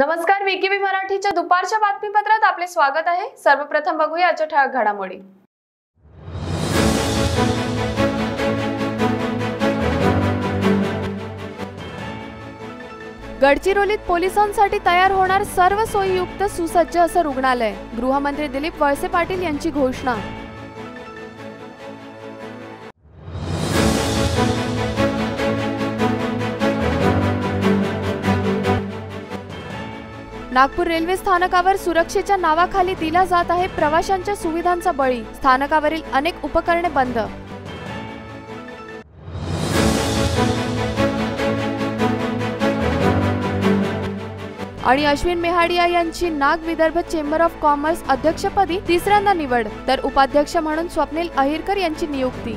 नमस्कार विकेबी मराठीच्या दुपारच्या बातमीपत्रात आपले स्वागत आहे सर्वप्रथम बघूया आजच्या ठळक घडामोडी गडचिरोलीत पोलिसांसाठी तयार होणार सर्व सोयीयुक्त सुसज्ज असं रुग्णालय गृहमंत्री दिलीप वळसे पाटील यांची घोषणा नागपूर रेल्वे स्थानकावर सुरक्षेच्या नावाखाली दिला जात आहे प्रवाशांच्या सुविधांचा बळी स्थानकावरील अनेक उपकरणे बंद आणि अश्विन मेहाडिया यांची नाग विदर्भ चेंबर ऑफ कॉमर्स अध्यक्षपदी तिसऱ्यांदा निवड तर उपाध्यक्ष म्हणून स्वप्नील अहिरकर यांची नियुक्ती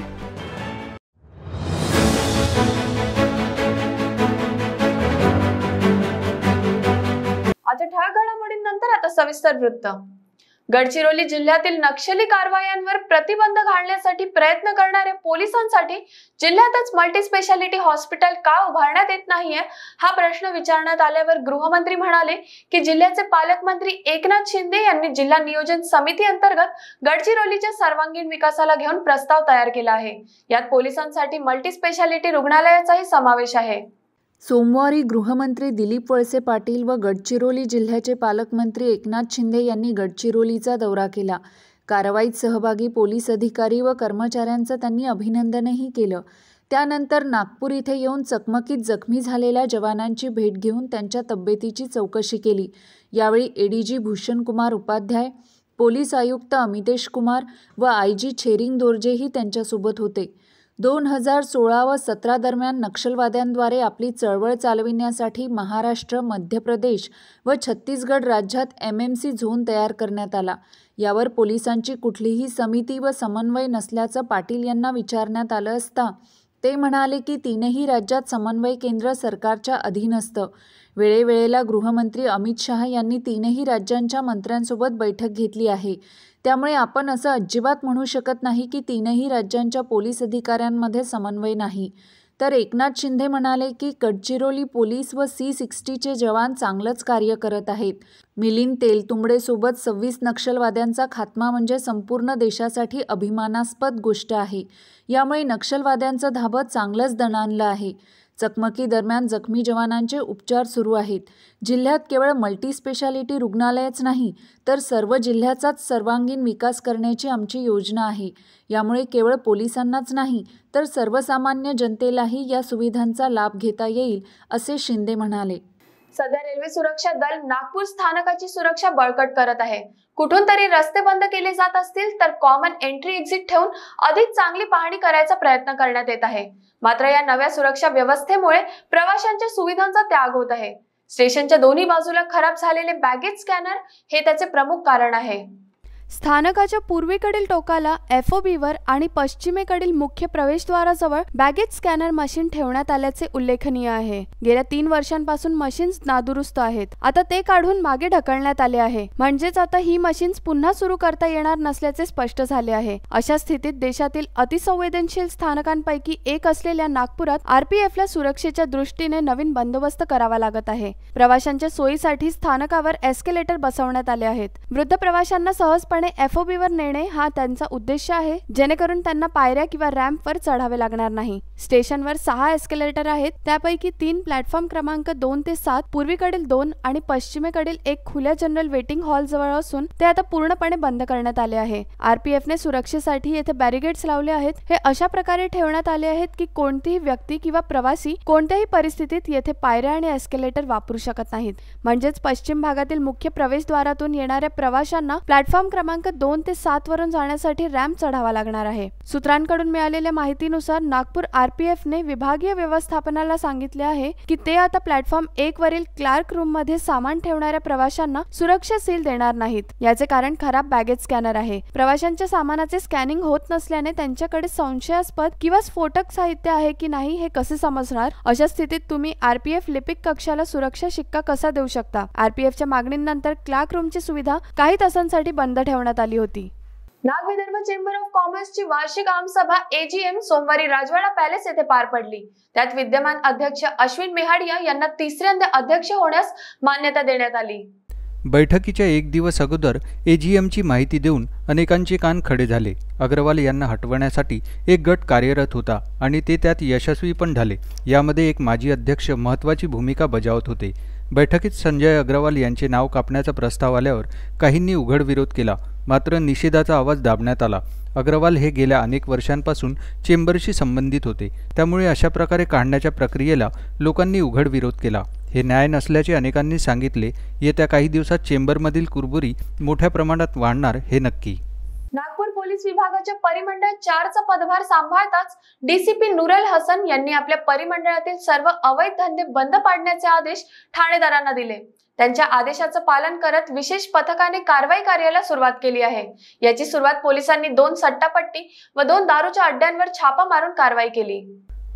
आता ठळक घडामोडींनंतर आता सविस्तर वृत्त गडचिरोली जिल्ह्यातील नक्षली कारवायांवर प्रतिबंध घालण्यासाठी प्रयत्न करणाऱ्या पोलिसांसाठी जिल्ह्यातच मल्टी स्पेशालिटी हॉस्पिटल का उभारण्यात येत नाहीये हा प्रश्न विचारण्यात आल्यावर गृहमंत्री म्हणाले की जिल्ह्याचे पालकमंत्री एकनाथ शिंदे यांनी जिल्हा नियोजन समिती अंतर्गत गडचिरोलीच्या सर्वांगीण विकासाला घेऊन प्रस्ताव तयार केला आहे यात पोलिसांसाठी मल्टी स्पेशालिटी रुग्णालयाचाही समावेश आहे सोमवारी गृहमंत्री दिलीप वळसे पाटील व गडचिरोली जिल्ह्याचे पालकमंत्री एकनाथ शिंदे यांनी गडचिरोलीचा दौरा केला कारवाईत सहभागी पोलीस अधिकारी व कर्मचाऱ्यांचं त्यांनी अभिनंदनही केलं त्यानंतर नागपूर इथे येऊन चकमकीत जखमी झालेल्या जवानांची भेट घेऊन त्यांच्या तब्येतीची चौकशी केली यावेळी एडीजी भूषणकुमार उपाध्याय पोलीस आयुक्त अमितेश कुमार व जी छेरिंग दोर्जेही त्यांच्यासोबत होते दोन हजार सोळा व सतरा दरम्यान नक्षलवाद्यांद्वारे आपली चळवळ चालविण्यासाठी महाराष्ट्र मध्य प्रदेश व छत्तीसगड राज्यात एम एम सी झोन तयार करण्यात आला यावर पोलिसांची कुठलीही समिती व समन्वय नसल्याचं पाटील यांना विचारण्यात आलं असता ते म्हणाले की तीनही राज्यात समन्वय केंद्र सरकारच्या अधीन असतं वेळेवेळेला गृहमंत्री अमित शहा यांनी तीनही राज्यांच्या मंत्र्यांसोबत बैठक घेतली आहे त्यामुळे आपण असं अजिबात म्हणू शकत नाही की तीनही राज्यांच्या पोलीस अधिकाऱ्यांमध्ये समन्वय नाही तर एकनाथ शिंदे म्हणाले की गडचिरोली पोलीस व सी सिक्स्टीचे जवान चांगलंच कार्य करत आहेत मिलिंद तेलतुंबडेसोबत सव्वीस नक्षलवाद्यांचा खात्मा म्हणजे संपूर्ण देशासाठी अभिमानास्पद गोष्ट आहे यामुळे नक्षलवाद्यांचं धाबं चांगलंच दणाणलं आहे चकमकीदरम्यान जखमी जवानांचे उपचार सुरू आहेत जिल्ह्यात केवळ स्पेशालिटी रुग्णालयच नाही तर सर्व जिल्ह्याचाच सर्वांगीण विकास करण्याची आमची योजना आहे यामुळे केवळ पोलिसांनाच नाही तर सर्वसामान्य जनतेलाही या सुविधांचा लाभ घेता येईल असे शिंदे म्हणाले सध्या रेल्वे सुरक्षा दल नागपूर स्थानकाची सुरक्षा बळकट करत आहे कुठून तरी रस्ते बंद केले जात असतील तर कॉमन एंट्री एक्झिट ठेवून अधिक चांगली पाहणी करायचा प्रयत्न करण्यात येत आहे मात्र या नव्या सुरक्षा व्यवस्थेमुळे प्रवाशांच्या सुविधांचा त्याग होत आहे स्टेशनच्या दोन्ही बाजूला खराब झालेले बॅगेज स्कॅनर हे त्याचे प्रमुख कारण आहे स्थानकाच्या पूर्वेकडील टोकाला वर आणि पश्चिमेकडील मुख्य प्रवेशद्वाराजवळ बॅगेज स्कॅनर मशीन ठेवण्यात आल्याचे उल्लेखनीय आहे गेल्या तीन वर्षांपासून मशीन्स नादुरुस्त आहेत आता ते काढून मागे ढकलण्यात आले आहे म्हणजेच आता ही मशीन्स पुन्हा सुरू करता येणार नसल्याचे स्पष्ट झाले आहे अशा स्थितीत देशातील अतिसंवेदनशील स्थानकांपैकी एक असलेल्या नागपुरात आरपीएफला सुरक्षेच्या दृष्टीने नवीन बंदोबस्त करावा लागत आहे प्रवाशांच्या सोयीसाठी स्थानकावर एस्केलेटर बसवण्यात आले आहेत वृद्ध प्रवाशांना सहजपणे एफओबीवर नेणे हा त्यांचा उद्देश आहे जेणेकरून त्यांना पायऱ्या किंवा रॅम्प वर चढावे लागणार नाही स्टेशनवर सहा एस्केलेटर आहेत त्यापैकी तीन प्लॅटफॉर्म क्रमांक दोन ते सात पूर्वीकडील दोन आणि पश्चिमेकडील एक खुल्या जनरल वेटिंग हॉल जवळ असून ते आता पूर्णपणे बंद करण्यात आले आहे आरपीएफने सुरक्षेसाठी येथे बॅरिगेड्स लावले आहेत हे अशा प्रकारे ठेवण्यात आले आहेत की कोणतीही व्यक्ती किंवा प्रवासी कोणत्याही परिस्थितीत येथे पायऱ्या आणि एस्केलेटर वापरू शकत नाहीत म्हणजेच पश्चिम भागातील मुख्य प्रवेशद्वारातून येणाऱ्या प्रवाशांना प्लॅटफॉर्म क्रमांक क्रमांक दोन ते सात वरून जाण्यासाठी रॅम्प चढावा लागणार आहे सूत्रांकडून मिळालेल्या माहितीनुसार नागपूर आरपीएफने विभागीय व्यवस्थापनाला सांगितले आहे की ते आता प्लॅटफॉर्म एक वरील क्लार्क रूम मध्ये सामान ठेवणाऱ्या प्रवाशांना सुरक्षा सील देणार नाहीत याचे कारण खराब बॅगेज स्कॅनर आहे प्रवाशांच्या सामानाचे स्कॅनिंग होत नसल्याने त्यांच्याकडे संशयास्पद किंवा स्फोटक साहित्य आहे की नाही हे कसे समजणार अशा स्थितीत तुम्ही आरपीएफ लिपिक कक्षाला सुरक्षा शिक्का कसा देऊ शकता आरपीएफच्या मागणीनंतर क्लार्क रूमची सुविधा काही तासांसाठी बंद ठेवा ठेवण्यात आली होती नाग विदर्भ चेंबर ऑफ कॉमर्सची वार्षिक आमसभा एजीएम सोमवारी राजवाडा पॅलेस येथे पार पडली त्यात विद्यमान अध्यक्ष अश्विन मेहाडिया यांना तिसऱ्यांदा अध्यक्ष होण्यास मान्यता देण्यात आली बैठकीच्या एक दिवस अगोदर एजीएमची माहिती देऊन अनेकांचे कान खडे झाले अग्रवाल यांना हटवण्यासाठी एक गट कार्यरत होता आणि ते त्यात यशस्वी पण झाले यामध्ये एक माजी अध्यक्ष महत्त्वाची भूमिका बजावत होते बैठकीत संजय अग्रवाल यांचे नाव कापण्याचा प्रस्ताव आल्यावर काहींनी उघड विरोध केला मात्र निषेधाचा आवाज दाबण्यात आला अग्रवाल हे गेल्या अनेक वर्षांपासून चेंबरशी संबंधित होते त्यामुळे अशा प्रकारे काढण्याच्या प्रक्रियेला लोकांनी उघड विरोध केला हे न्याय नसल्याचे अनेकांनी सांगितले येत्या काही दिवसात चेंबरमधील कुरबुरी मोठ्या प्रमाणात वाढणार हे नक्की नागपूर पोलीस विभागाच्या परिमंडळ चारचा पदभार सांभाळताच डीसीपी नुरेल हसन यांनी आपल्या परिमंडळातील सर्व अवैध धंदे बंद पाडण्याचे आदेश ठाणेदारांना दिले त्यांच्या आदेशाचं पालन करत विशेष पथकाने कारवाई कार्याला सुरुवात केली आहे याची सुरुवात पोलिसांनी दोन सट्टापट्टी व दोन दारूच्या अड्ड्यांवर छापा मारून कारवाई केली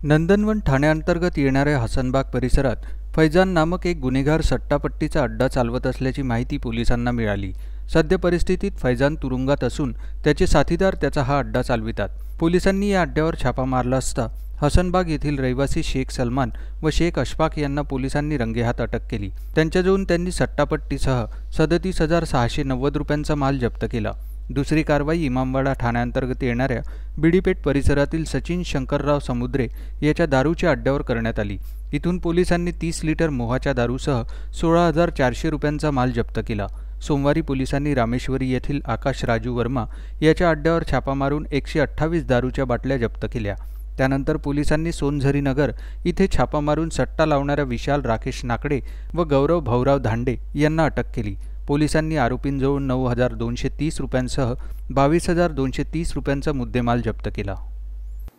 नंदनवन ठाण्याअंतर्गत येणाऱ्या हसनबाग परिसरात फैजान नामक एक गुन्हेगार सट्टापट्टीचा अड्डा चालवत असल्याची माहिती पोलिसांना मिळाली सद्य परिस्थितीत फैजान तुरुंगात असून त्याचे साथीदार त्याचा हा अड्डा चालवितात पोलिसांनी या अड्ड्यावर छापा मारला असता हसनबाग येथील रहिवासी शेख सलमान व शेख अशफाक यांना पोलिसांनी रंगेहात अटक केली त्यांच्याजवळून त्यांनी सट्टापट्टीसह सदतीस हजार सहाशे नव्वद रुपयांचा माल जप्त केला दुसरी कारवाई इमामवाडा ठाण्याअंतर्गत येणाऱ्या बिडीपेठ परिसरातील सचिन शंकरराव समुद्रे याच्या दारूच्या अड्ड्यावर करण्यात आली इथून पोलिसांनी तीस लिटर मोहाच्या दारूसह सोळा हजार चारशे रुपयांचा माल जप्त केला सोमवारी पोलिसांनी रामेश्वरी येथील आकाश राजू वर्मा याच्या अड्ड्यावर छापा मारून एकशे अठ्ठावीस दारूच्या बाटल्या जप्त केल्या त्यानंतर पोलिसांनी सोनझरी नगर इथे छापा मारून सट्टा लावणाऱ्या विशाल राकेश नाकडे व गौरव भाऊराव धांडे यांना अटक केली पोलिसांनी आरोपींजवळ नऊ हजार दोनशे तीस रुपयांसह बावीस हजार दोनशे तीस रुपयांचा मुद्देमाल जप्त केला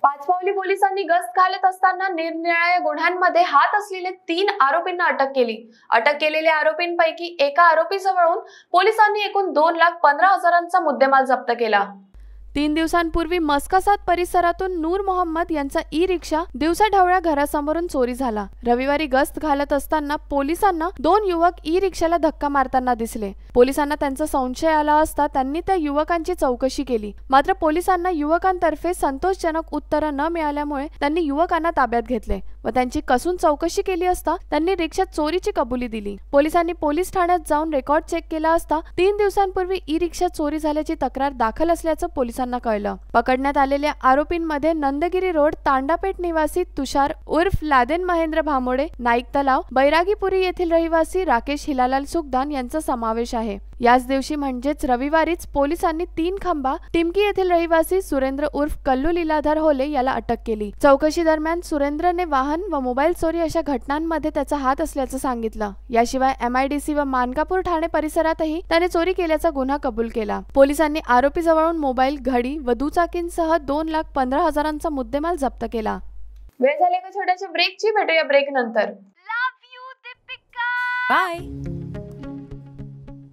पाचपावली पोलिसांनी गस्त घालत असताना निरनिराळ्या गुन्ह्यांमध्ये हात असलेले तीन आरोपींना अटक केली अटक केलेल्या आरोपींपैकी एका आरोपी जवळून पोलिसांनी एकूण दोन लाख पंधरा हजारांचा मुद्देमाल जप्त केला तीन दिवसांपूर्वी मस्कासात परिसरातून नूर मोहम्मद यांचा ई रिक्षा दिवसाढवळ्या घरासमोरून चोरी झाला रविवारी गस्त घालत असताना पोलिसांना दोन युवक ई रिक्षाला धक्का मारताना दिसले पोलिसांना त्यांचा संशय आला असता त्यांनी त्या युवकांची चौकशी केली मात्र पोलिसांना युवकांतर्फे संतोषजनक उत्तरं न मिळाल्यामुळे त्यांनी युवकांना ताब्यात घेतले त्यांची कसून चौकशी केली असता त्यांनी रिक्षात चोरीची कबुली दिली पोलिसांनी पोलीस ठाण्यात जाऊन रेकॉर्ड चेक केला असता तीन दिवसांपूर्वी ई रिक्षा चोरी झाल्याची तक्रार दाखल असल्याचं पोलिसांना कळलं पकडण्यात आलेल्या आरोपींमध्ये नंदगिरी रोड तांडापेठ निवासी तुषार उर्फ लादेन महेंद्र भामोडे नाईक तलाव बैरागीपुरी येथील रहिवासी राकेश हिलालाल सुखदान यांचा समावेश आहे याच दिवशी म्हणजेच रविवारीच पोलिसांनी तीन खांबा टिमकी येथील रहिवासी सुरेंद्र उर्फ कल्लू लीलाधर होले याला अटक केली चौकशी दरम्यान सुरेंद्रने वाहन व मोबाईल चोरी अशा घटनांमध्ये त्याचा हात असल्याचं सांगितलं याशिवाय एमआयडीसी व मानकापूर ठाणे परिसरातही त्याने चोरी केल्याचा गुन्हा कबूल केला पोलिसांनी आरोपी जवळून मोबाईल घडी व दुचाकींसह दोन लाख पंधरा हजारांचा मुद्देमाल जप्त केला वेळ झाली का छोट्याच्या ब्रेकची भेटूया ब्रेक नंतर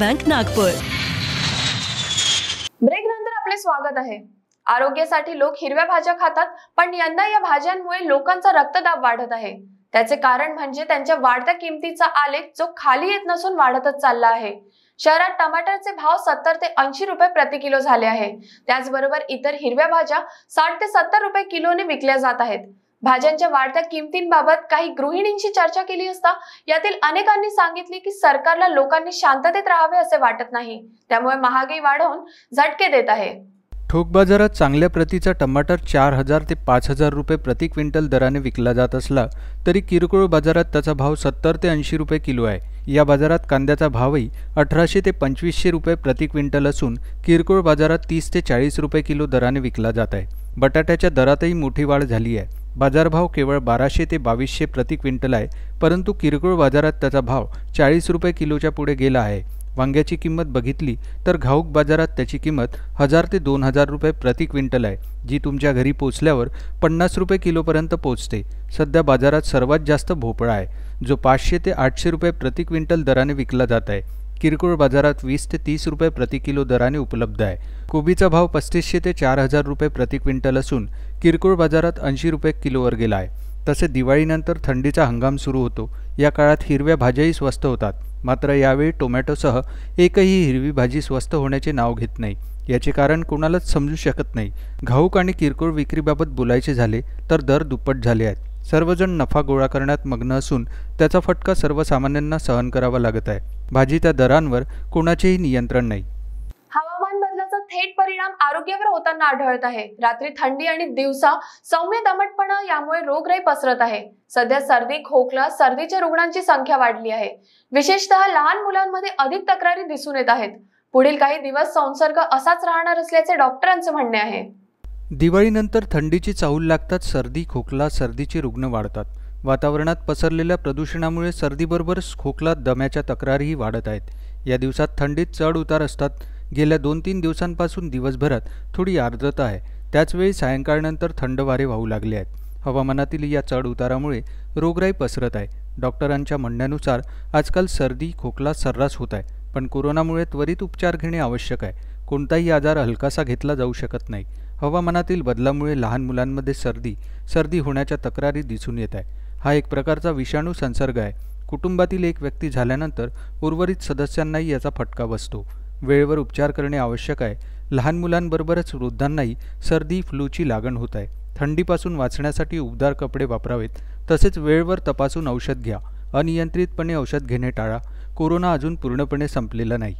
बँक नागपूर ब्रेक नंतर आपले स्वागत आहे आरोग्यासाठी लोक हिरव्या भाज्या खातात पण यंदा या भाज्यांमुळे लोकांचा रक्तदाब वाढत आहे त्याचे कारण म्हणजे त्यांच्या वाढत्या किमतीचा आलेख जो खाली येत नसून वाढतच चालला आहे शहरात टमाटरचे भाव सत्तर ते ऐंशी रुपये प्रति किलो झाले आहे त्याचबरोबर इतर हिरव्या भाज्या साठ ते सत्तर रुपये किलोने विकल्या जात आहेत भाज्यांच्या वाढत्या किमतींबाबत काही गृहिणींशी चर्चा केली असता यातील अनेकांनी सांगितले की सरकारला लोकांनी शांततेत राहावे असे वाटत नाही त्यामुळे महागाई वाढवून झटके देत आहे ठोक बाजारात चांगल्या प्रतीचा टमाटर चार हजार ते पाच हजार रुपये प्रति क्विंटल दराने विकला जात असला तरी किरकोळ बाजारात त्याचा भाव सत्तर ते ऐंशी रुपये किलो आहे या बाजारात कांद्याचा भावही अठराशे ते पंचवीसशे रुपये प्रति क्विंटल असून किरकोळ बाजारात तीस ते चाळीस रुपये किलो दराने विकला जात आहे बटाट्याच्या दरातही मोठी वाढ झाली आहे बाजारभाव केवळ बाराशे ते बावीसशे प्रति क्विंटल आहे परंतु किरकोळ बाजारात त्याचा भाव चाळीस रुपये किलोच्या पुढे गेला आहे वांग्याची किंमत बघितली तर घाऊक बाजारात त्याची किंमत हजार ते दोन हजार रुपये प्रति क्विंटल आहे जी तुमच्या घरी पोचल्यावर पन्नास रुपये किलोपर्यंत पोचते सध्या बाजारात सर्वात जास्त भोपळा आहे जो पाचशे ते आठशे रुपये प्रति क्विंटल दराने विकला जात आहे किरकोळ बाजारात वीस ते तीस रुपये प्रति किलो दराने उपलब्ध आहे कोबीचा भाव पस्तीसशे ते चार हजार रुपये प्रति क्विंटल असून किरकोळ बाजारात ऐंशी रुपये किलोवर गेला आहे तसे दिवाळीनंतर थंडीचा हंगाम सुरू होतो या काळात हिरव्या भाज्याही स्वस्त होतात मात्र यावेळी टोमॅटोसह एकही हिरवी भाजी स्वस्त होण्याचे नाव घेत नाही याचे कारण कोणालाच समजू शकत नाही घाऊक आणि किरकोळ विक्रीबाबत बोलायचे झाले तर दर दुप्पट झाले आहेत सर्वजण नफा गोळा करण्यात मग्न असून त्याचा फटका सर्वसामान्यांना सहन करावा लागत आहे भाजीच्या दरांवर कोणाचेही नियंत्रण नाही हवामान बदलाचा थेट परिणाम आरोग्यावर होताना आढळत आहे रात्री थंडी आणि दिवसा सौम्य दमटपणा यामुळे रोगराई पसरत आहे सध्या सर्दी खोकला सर्दीच्या रुग्णांची संख्या वाढली आहे विशेषतः लहान मुलांमध्ये अधिक तक्रारी दिसून येत आहेत पुढील काही दिवस संसर्ग असाच राहणार असल्याचे डॉक्टरांचे म्हणणे आहे दिवाळीनंतर थंडीची चाहूल लागतात सर्दी खोकला सर्दीचे रुग्ण वाढतात वातावरणात पसरलेल्या प्रदूषणामुळे सर्दीबरोबर खोकला दम्याच्या तक्रारीही वाढत आहेत या दिवसात थंडीत चढ उतार असतात गेल्या दोन तीन दिवसांपासून दिवसभरात थोडी आर्द्रता आहे त्याचवेळी सायंकाळनंतर थंड वारे वाहू लागले आहेत हवामानातील या चढ उतारामुळे रोगराई पसरत आहे डॉक्टरांच्या म्हणण्यानुसार आजकाल सर्दी खोकला सर्रास होत आहे पण कोरोनामुळे त्वरित उपचार घेणे आवश्यक आहे कोणताही आजार हलकासा घेतला जाऊ शकत नाही हवामानातील बदलामुळे लहान मुलांमध्ये सर्दी सर्दी होण्याच्या तक्रारी दिसून येत आहे हा एक प्रकारचा विषाणू संसर्ग आहे कुटुंबातील एक व्यक्ती झाल्यानंतर उर्वरित सदस्यांनाही याचा फटका बसतो वेळेवर उपचार करणे आवश्यक आहे लहान मुलांबरोबरच वृद्धांनाही सर्दी फ्लूची लागण होत आहे थंडीपासून वाचण्यासाठी उबदार कपडे वापरावेत तसेच वेळेवर तपासून औषध घ्या अनियंत्रितपणे औषध घेणे टाळा कोरोना अजून पूर्णपणे संपलेला नाही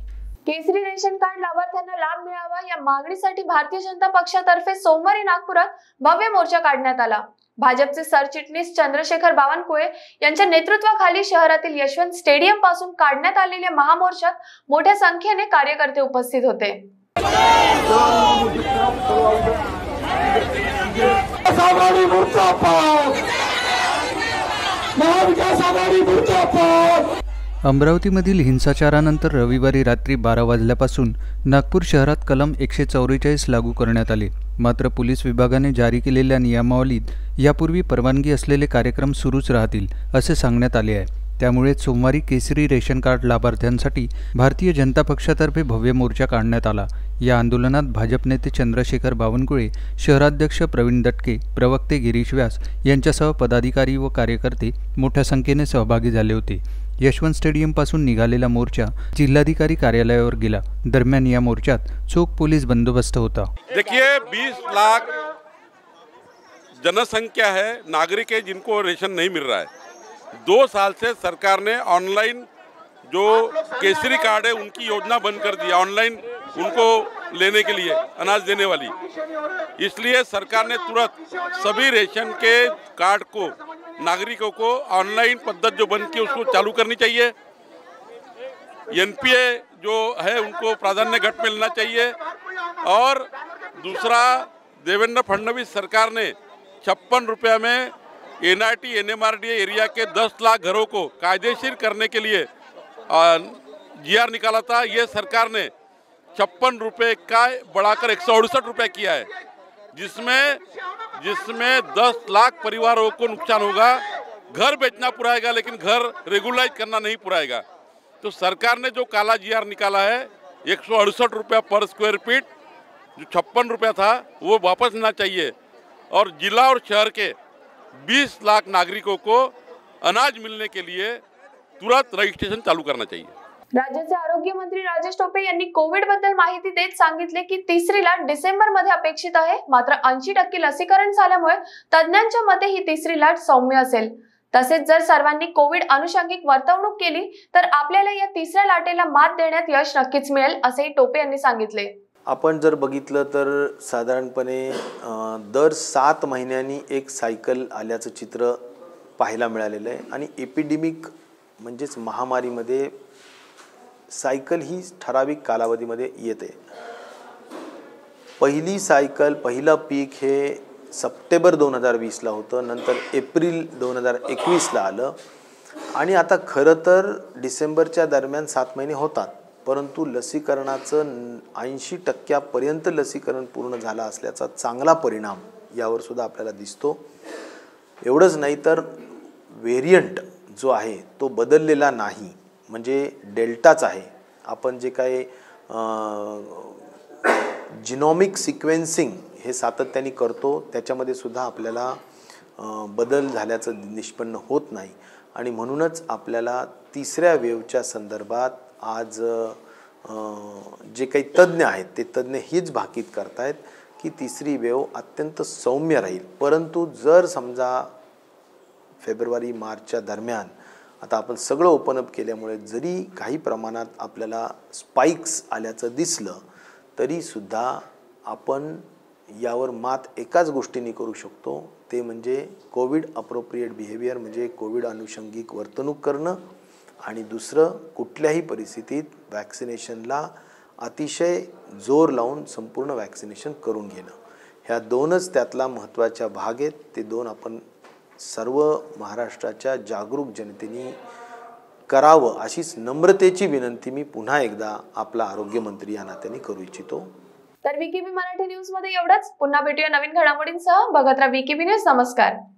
केसरी रेशन कार्ड लाभार्थ्यांना लाभ मिळावा या मागणीसाठी भारतीय जनता पक्षातर्फे सोमवारी नागपुरात भव्य मोर्चा काढण्यात आला भाजपचे सरचिटणीस चंद्रशेखर बावनकुळे यांच्या नेतृत्वाखाली शहरातील यशवंत स्टेडियम पासून काढण्यात आलेल्या महामोर्चात मोठ्या संख्येने कार्यकर्ते उपस्थित होते अमरावतीमधील हिंसाचारानंतर रविवारी रात्री बारा वाजल्यापासून नागपूर शहरात कलम एकशे चौवेचाळीस लागू करण्यात आले मात्र पोलीस विभागाने जारी केलेल्या नियमावलीत यापूर्वी परवानगी असलेले कार्यक्रम सुरूच राहतील असे सांगण्यात आले आहे त्यामुळे सोमवारी केसरी रेशन कार्ड लाभार्थ्यांसाठी भारतीय जनता पक्षातर्फे भव्य मोर्चा काढण्यात आला या आंदोलनात भाजप नेते चंद्रशेखर बावनकुळे शहराध्यक्ष प्रवीण दटके प्रवक्ते गिरीश व्यास यांच्यासह पदाधिकारी व कार्यकर्ते मोठ्या संख्येने सहभागी झाले होते यशवंत पास निघाला मोर्चा जिधिकारी कार्यालय गेला दरमियान या मोर्चा चोख पोलीस बंदोबस्त होता देखिए 20 लाख जनसंख्या है नागरिक है जिनको रेशन नहीं मिल रहा है दो साल से सरकार ने ऑनलाइन जो केसरी कार्ड है उनकी योजना बंद कर दिया ऑनलाइन उनको लेने के लिए अनाज देने वाली इसलिए सरकार ने तुरंत सभी रेशन के कार्ड को नागरिकों को ऑनलाइन पद्धत जो बन के उसको चालू करनी चाहिए एनपीए जो है उनको प्राधान्य घट मिलना चाहिए और दूसरा देवेंद्र फडणवीस सरकार ने छप्पन रुपये में एनआरटी एनएमआरडी एरिया के 10 लाख घरों को कायदेशीर करने के लिए जीआर निकाला था ये सरकार ने छप्पन रुपये का बढ़ाकर एक सौ किया है जिसमें जिसमें 10 लाख परिवारों को नुकसान होगा घर बेचना पुराएगा लेकिन घर रेगुलाइज करना नहीं पुराएगा तो सरकार ने जो काला जी निकाला है एक रुपया पर स्क्वायर फीट जो छप्पन रुपया था वो वापस लेना चाहिए और जिला और शहर के 20 लाख नागरिकों को अनाज मिलने के लिए तुरंत रजिस्ट्रेशन चालू करना चाहिए राज्याचे आरोग्य मंत्री राजेश टोपे यांनी कोविड बद्दल माहिती देत सांगितले की तिसरीला डिसेंबर मध्ये अपेक्षित आहे मात्र ऐंशी टक्के लसीकरण झाल्यामुळे तज्ज्ञांच्या मते ही तिसरी लाट सौम्य असेल तसेच जर सर्वांनी कोविड अनुषंगिक वर्तवणूक केली तर आपल्याला या तिसऱ्या लाटेला मात देण्यात यश नक्कीच मिळेल असेही टोपे यांनी सांगितले आपण जर बघितलं तर साधारणपणे दर सात महिन्यांनी एक सायकल आल्याचं चित्र पाहायला मिळालेलं आहे आणि एपिडेमिक म्हणजेच महामारीमध्ये सायकल ही ठराविक कालावधीमध्ये येते पहिली सायकल पहिलं पीक हे सप्टेंबर दोन हजार वीसला होतं नंतर एप्रिल दोन हजार एकवीसला आलं आणि आता खरं तर डिसेंबरच्या दरम्यान सात महिने होतात परंतु लसीकरणाचं ऐंशी टक्क्यापर्यंत लसीकरण पूर्ण झालं असल्याचा चांगला परिणाम यावर सुद्धा आपल्याला दिसतो एवढंच नाही तर वेरियंट जो आहे तो बदललेला नाही म्हणजे डेल्टाच आहे आपण जे काही जिनॉमिक सिक्वेन्सिंग हे सातत्याने करतो त्याच्यामध्ये सुद्धा आपल्याला बदल झाल्याचं निष्पन्न होत नाही आणि म्हणूनच आपल्याला तिसऱ्या वेवच्या संदर्भात आज जे काही तज्ज्ञ आहेत ते तज्ज्ञ हीच भाकीत करतायत की तिसरी वेव अत्यंत सौम्य राहील परंतु जर समजा फेब्रुवारी मार्चच्या दरम्यान आता आपण सगळं ओपन अप केल्यामुळे जरी काही प्रमाणात आपल्याला स्पाइक्स आल्याचं दिसलं तरीसुद्धा आपण यावर मात एकाच गोष्टीने करू शकतो ते म्हणजे कोविड अप्रोप्रिएट बिहेवियर म्हणजे कोविड अनुषंगिक वर्तणूक करणं आणि दुसरं कुठल्याही परिस्थितीत वॅक्सिनेशनला अतिशय जोर लावून संपूर्ण वॅक्सिनेशन करून घेणं ह्या दोनच त्यातला महत्त्वाच्या भाग आहेत ते दोन आपण सर्व महाराष्ट्राच्या जागरूक जनतेने करावं अशीच नम्रतेची विनंती मी पुन्हा एकदा आपला आरोग्यमंत्री या नात्याने करू इच्छितो तर विकेबी मराठी न्यूज मध्ये एवढंच पुन्हा भेटूया नवीन घडामोडींसह बघत राहा विकेबी न्यूज नमस्कार